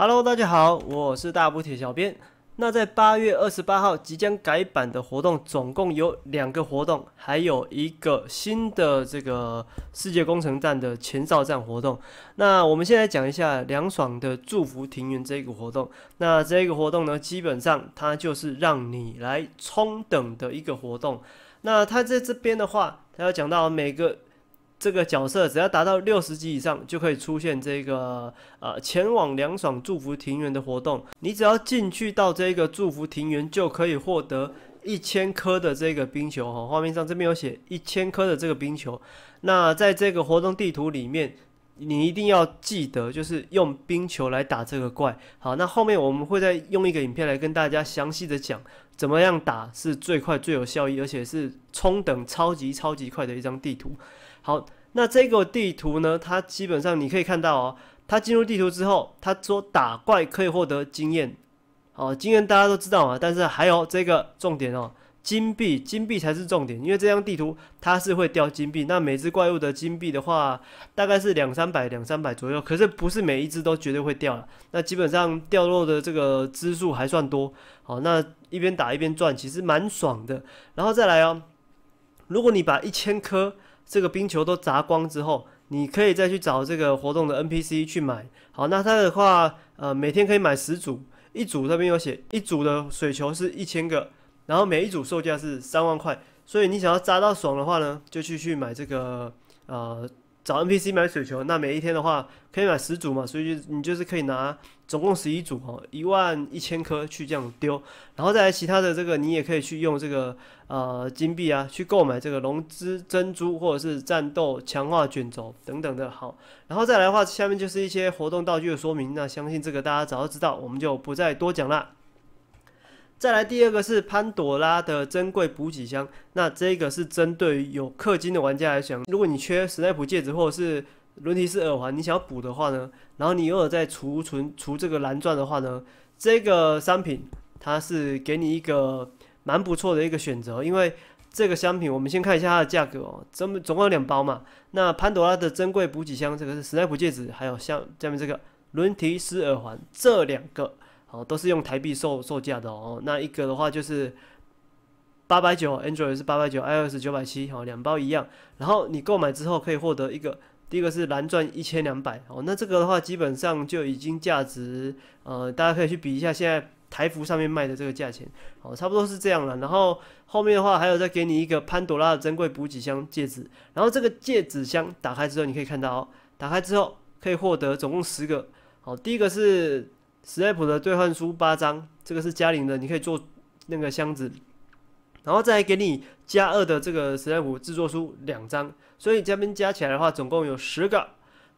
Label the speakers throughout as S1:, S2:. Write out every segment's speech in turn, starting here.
S1: Hello，大家好，我是大补铁小编。那在八月二十八号即将改版的活动，总共有两个活动，还有一个新的这个世界工程站的前哨站活动。那我们先来讲一下凉爽的祝福庭园这一个活动。那这一个活动呢，基本上它就是让你来充等的一个活动。那它在这边的话，它要讲到每个。这个角色只要达到六十级以上，就可以出现这个呃前往凉爽祝福庭园的活动。你只要进去到这个祝福庭园，就可以获得一千颗的这个冰球哈。画面上这边有写一千颗的这个冰球。那在这个活动地图里面，你一定要记得，就是用冰球来打这个怪。好，那后面我们会再用一个影片来跟大家详细的讲，怎么样打是最快最有效益，而且是冲等超级超级快的一张地图。好，那这个地图呢？它基本上你可以看到哦，它进入地图之后，它说打怪可以获得经验。好，经验大家都知道嘛，但是还有这个重点哦，金币，金币才是重点，因为这张地图它是会掉金币。那每只怪物的金币的话，大概是两三百、两三百左右，可是不是每一只都绝对会掉。那基本上掉落的这个支数还算多。好，那一边打一边赚，其实蛮爽的。然后再来哦，如果你把一千颗。这个冰球都砸光之后，你可以再去找这个活动的 NPC 去买。好，那它的话，呃，每天可以买十组，一组这边有写，一组的水球是一千个，然后每一组售价是三万块。所以你想要砸到爽的话呢，就去去买这个，呃。找 NPC 买水球，那每一天的话可以买十组嘛，所以就你就是可以拿总共十一组哈，一万一千颗去这样丢，然后再来其他的这个你也可以去用这个呃金币啊去购买这个龙之珍珠或者是战斗强化卷轴等等的好，然后再来的话下面就是一些活动道具的说明，那相信这个大家早知道，我们就不再多讲了。再来第二个是潘朵拉的珍贵补给箱，那这个是针对有氪金的玩家来讲，如果你缺史莱普戒指或者是伦提斯耳环，你想要补的话呢，然后你又有在储存储这个蓝钻的话呢，这个商品它是给你一个蛮不错的一个选择，因为这个商品我们先看一下它的价格哦，这么总共有两包嘛，那潘朵拉的珍贵补给箱，这个是史莱普戒指，还有像下面这个伦提斯耳环这两个。好，都是用台币售售价的哦。那一个的话就是八百九，Android 是八百九，iOS 九百七，好，两包一样。然后你购买之后可以获得一个，第一个是蓝钻一千两百哦。那这个的话基本上就已经价值，呃，大家可以去比一下现在台服上面卖的这个价钱，好，差不多是这样了。然后后面的话还有再给你一个潘朵拉的珍贵补给箱戒指，然后这个戒指箱打开之后你可以看到，哦，打开之后可以获得总共十个。好，第一个是。史莱姆的兑换书八张，这个是加零的，你可以做那个箱子，然后再给你加二的这个史莱姆制作书两张，所以加边加起来的话，总共有十个。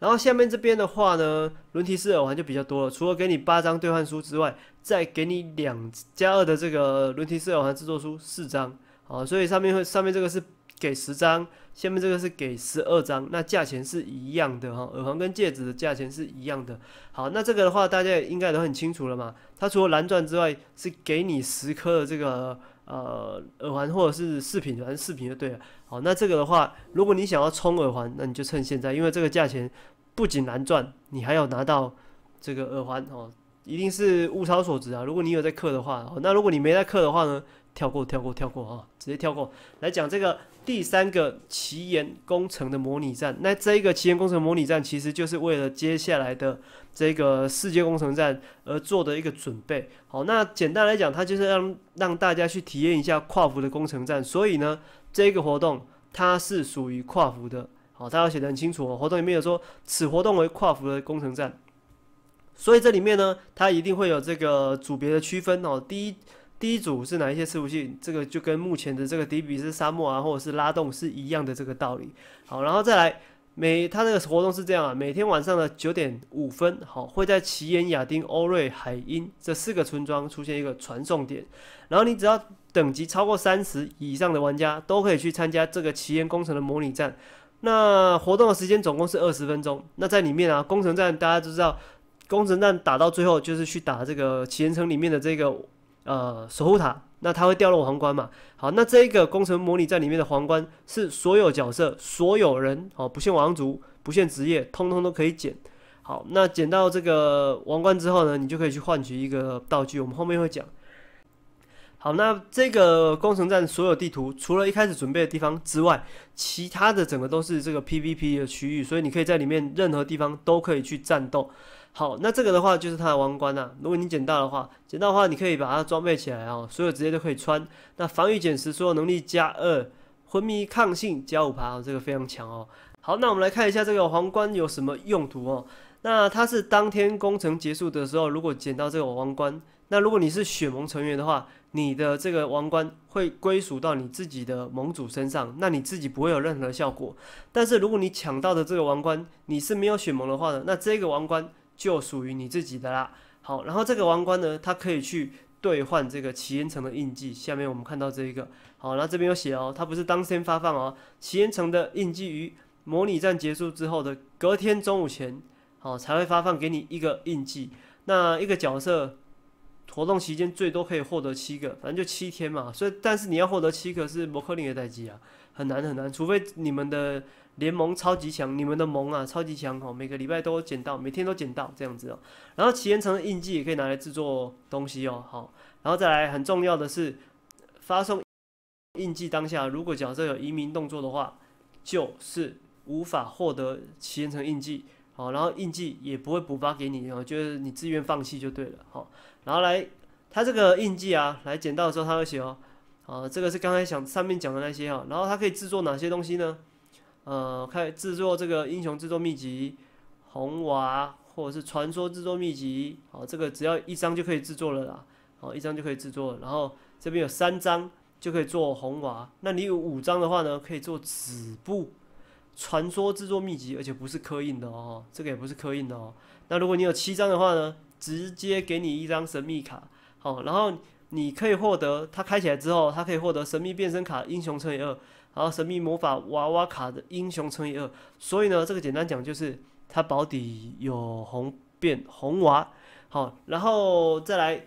S1: 然后下面这边的话呢，轮骑士耳环就比较多了，除了给你八张兑换书之外，再给你两加二的这个轮骑士耳环制作书四张。好，所以上面会上面这个是。给十张，下面这个是给十二张，那价钱是一样的哈，耳环跟戒指的价钱是一样的。好，那这个的话大家应该都很清楚了嘛，它除了蓝钻之外，是给你十颗的这个呃耳环或者是饰品，反正饰品就对了。好，那这个的话，如果你想要充耳环，那你就趁现在，因为这个价钱不仅蓝钻，你还要拿到这个耳环哦，一定是物超所值啊。如果你有在刻的话，那如果你没在刻的话呢？跳过，跳过，跳过啊！直接跳过来讲这个第三个奇岩工程的模拟站。那这一个奇岩工程模拟站其实就是为了接下来的这个世界工程站而做的一个准备。好，那简单来讲，它就是让让大家去体验一下跨服的工程站。所以呢，这个活动它是属于跨服的。好，大家写的很清楚哦，活动里面有说，此活动为跨服的工程站，所以这里面呢，它一定会有这个组别的区分哦。第一。第一组是哪一些服务器？这个就跟目前的这个迪比斯沙漠啊，或者是拉动是一样的这个道理。好，然后再来，每它这个活动是这样啊，每天晚上的九点五分，好，会在奇岩、亚丁、欧瑞、海因这四个村庄出现一个传送点，然后你只要等级超过三十以上的玩家都可以去参加这个奇岩工程的模拟战。那活动的时间总共是二十分钟。那在里面啊，工程站大家都知道，工程站打到最后就是去打这个奇岩城里面的这个。呃，守护塔，那它会掉落皇冠嘛？好，那这一个工程模拟在里面的皇冠是所有角色、所有人，哦，不限王族、不限职业，通通都可以捡。好，那捡到这个王冠之后呢，你就可以去换取一个道具，我们后面会讲。好，那这个工程站所有地图，除了一开始准备的地方之外，其他的整个都是这个 PVP 的区域，所以你可以在里面任何地方都可以去战斗。好，那这个的话就是它的王冠呐，如果你捡到的话，捡到的话你可以把它装备起来哦，所有直接都可以穿。那防御减十，所有能力加二，昏迷抗性加五趴，这个非常强哦。好，那我们来看一下这个皇冠有什么用途哦。那它是当天工程结束的时候，如果捡到这个王冠。那如果你是血盟成员的话，你的这个王冠会归属到你自己的盟主身上，那你自己不会有任何效果。但是如果你抢到的这个王冠，你是没有血盟的话呢，那这个王冠就属于你自己的啦。好，然后这个王冠呢，它可以去兑换这个奇岩城的印记。下面我们看到这一个，好，那这边有写哦，它不是当天发放哦，奇岩城的印记于模拟战结束之后的隔天中午前，好才会发放给你一个印记。那一个角色。活动期间最多可以获得七个，反正就七天嘛，所以但是你要获得七个是摩克林的待机啊，很难很难，除非你们的联盟超级强，你们的盟啊超级强哦，每个礼拜都捡到，每天都捡到这样子哦。然后奇岩城的印记也可以拿来制作东西哦，好，然后再来很重要的是，发送印记当下如果角色有移民动作的话，就是无法获得奇岩城印记。好，然后印记也不会补发给你哦，就是你自愿放弃就对了。好，然后来，它这个印记啊，来捡到的时候，它会写哦，啊，这个是刚才讲上面讲的那些哈。然后它可以制作哪些东西呢？呃，开制作这个英雄制作秘籍红娃，或者是传说制作秘籍。好，这个只要一张就可以制作了啦。好，一张就可以制作。然后这边有三张就可以做红娃，那你有五张的话呢，可以做子布。传说制作秘籍，而且不是刻印的哦，这个也不是刻印的哦。那如果你有七张的话呢，直接给你一张神秘卡，好，然后你可以获得它开起来之后，它可以获得神秘变身卡英雄乘以二，然后神秘魔法娃娃卡的英雄乘以二。所以呢，这个简单讲就是它保底有红变红娃，好，然后再来。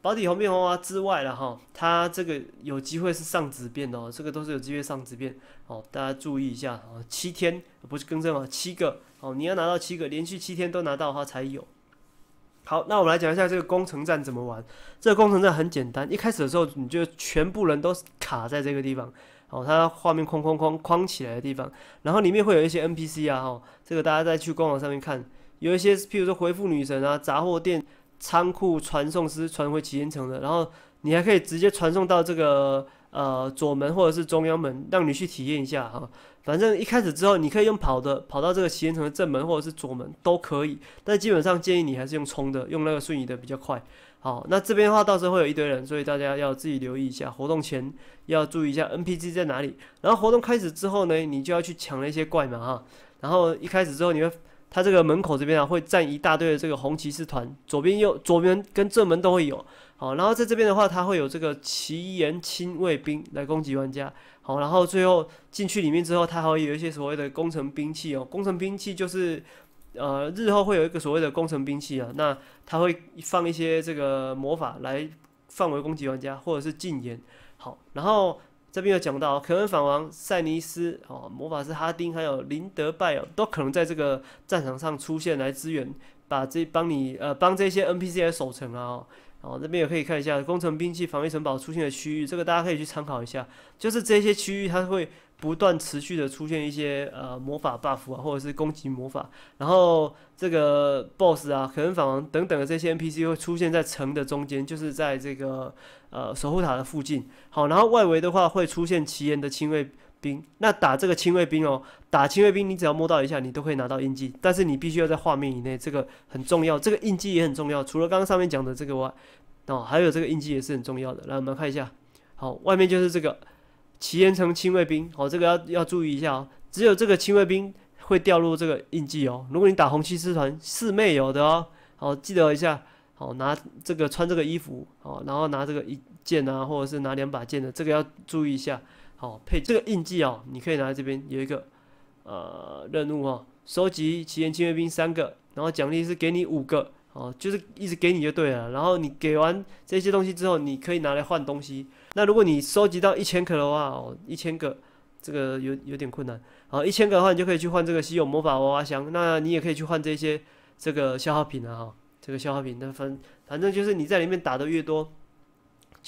S1: 保底红变红啊之外了哈，它这个有机会是上紫变哦，这个都是有机会上紫变哦，大家注意一下哦。七天不是更正哦，七个哦，你要拿到七个，连续七天都拿到它才有。好，那我们来讲一下这个工程站怎么玩。这个工程站很简单，一开始的时候你就全部人都卡在这个地方哦，它画面框框框框起来的地方，然后里面会有一些 NPC 啊，哈，这个大家再去官网上面看，有一些譬如说回复女神啊，杂货店。仓库传送师传回齐验城的，然后你还可以直接传送到这个呃左门或者是中央门，让你去体验一下哈。反正一开始之后，你可以用跑的跑到这个齐验城的正门或者是左门都可以，但基本上建议你还是用冲的，用那个瞬移的比较快。好，那这边的话到时候会有一堆人，所以大家要自己留意一下，活动前要注意一下 NPC 在哪里。然后活动开始之后呢，你就要去抢那些怪嘛哈。然后一开始之后你会。他这个门口这边啊，会站一大堆的这个红骑士团，左边右左边跟正门都会有，好，然后在这边的话，他会有这个奇岩亲卫兵来攻击玩家，好，然后最后进去里面之后，他会有一些所谓的工程兵器哦，工程兵器就是，呃，日后会有一个所谓的工程兵器啊，那他会放一些这个魔法来范围攻击玩家或者是禁言，好，然后。这边有讲到，可恩法王塞尼斯哦，魔法师哈丁，还有林德拜尔，都可能在这个战场上出现来支援，把这帮你呃帮这些 N P C 来守城啊。哦，这边也可以看一下工程兵器防御城堡出现的区域，这个大家可以去参考一下。就是这些区域，它会不断持续的出现一些呃魔法 buff 啊，或者是攻击魔法。然后这个 boss 啊、可能等等的这些 NPC 会出现在城的中间，就是在这个呃守护塔的附近。好，然后外围的话会出现奇岩的亲卫。兵那打这个亲卫兵哦，打亲卫兵你只要摸到一下，你都可以拿到印记，但是你必须要在画面以内，这个很重要，这个印记也很重要。除了刚刚上面讲的这个外，哦，还有这个印记也是很重要的。来，我们看一下，好，外面就是这个齐延城亲卫兵，好，这个要要注意一下哦，只有这个亲卫兵会掉入这个印记哦。如果你打红旗师团是没有的哦。好，记得一下，好拿这个穿这个衣服，好，然后拿这个一剑啊，或者是拿两把剑的，这个要注意一下。好，配这个印记哦，你可以拿来这边有一个呃任务哦，收集奇岩轻卫兵三个，然后奖励是给你五个哦，就是一直给你就对了。然后你给完这些东西之后，你可以拿来换东西。那如果你收集到一千个的话哦，一千个这个有有点困难。好，一千个的话，你就可以去换这个稀有魔法娃娃箱。那你也可以去换这些这个消耗品啊哈，这个消耗品，那反反正就是你在里面打的越多。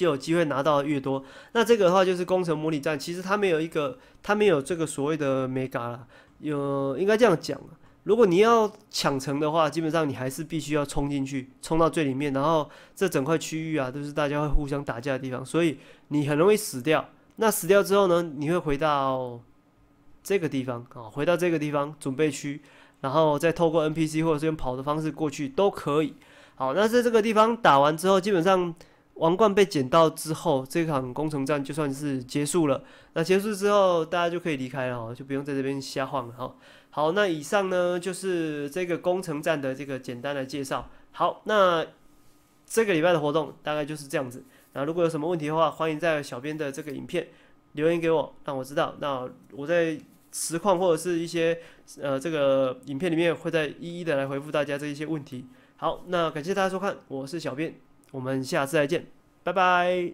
S1: 就有机会拿到越多。那这个的话就是工程模拟战，其实它没有一个，它没有这个所谓的 mega 了。有应该这样讲，如果你要抢城的话，基本上你还是必须要冲进去，冲到最里面，然后这整块区域啊都是大家会互相打架的地方，所以你很容易死掉。那死掉之后呢，你会回到这个地方啊，回到这个地方准备区，然后再透过 NPC 或者是用跑的方式过去都可以。好，那在这个地方打完之后，基本上。王冠被捡到之后，这场工程战就算是结束了。那结束之后，大家就可以离开了就不用在这边瞎晃了哈。好，那以上呢就是这个工程站的这个简单的介绍。好，那这个礼拜的活动大概就是这样子。那如果有什么问题的话，欢迎在小编的这个影片留言给我，让我知道。那我在实况或者是一些呃这个影片里面会再一一的来回复大家这一些问题。好，那感谢大家收看，我是小编。我们下次再见，拜拜。